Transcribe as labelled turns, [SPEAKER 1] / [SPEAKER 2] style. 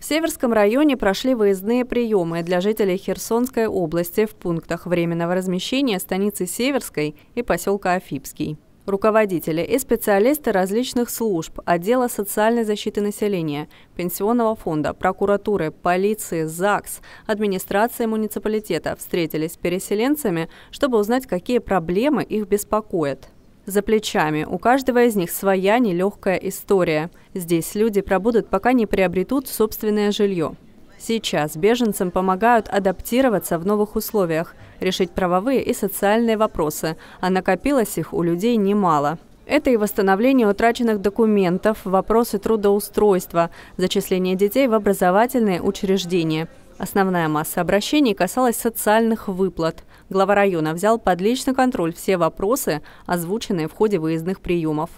[SPEAKER 1] В Северском районе прошли выездные приемы для жителей Херсонской области в пунктах временного размещения станицы Северской и поселка Афипский. Руководители и специалисты различных служб, отдела социальной защиты населения, пенсионного фонда, прокуратуры, полиции, ЗАГС, администрации муниципалитета встретились с переселенцами, чтобы узнать, какие проблемы их беспокоят за плечами. У каждого из них своя нелегкая история. Здесь люди пробудут, пока не приобретут собственное жилье. Сейчас беженцам помогают адаптироваться в новых условиях, решить правовые и социальные вопросы, а накопилось их у людей немало. Это и восстановление утраченных документов, вопросы трудоустройства, зачисление детей в образовательные учреждения – Основная масса обращений касалась социальных выплат. Глава района взял под личный контроль все вопросы, озвученные в ходе выездных приемов.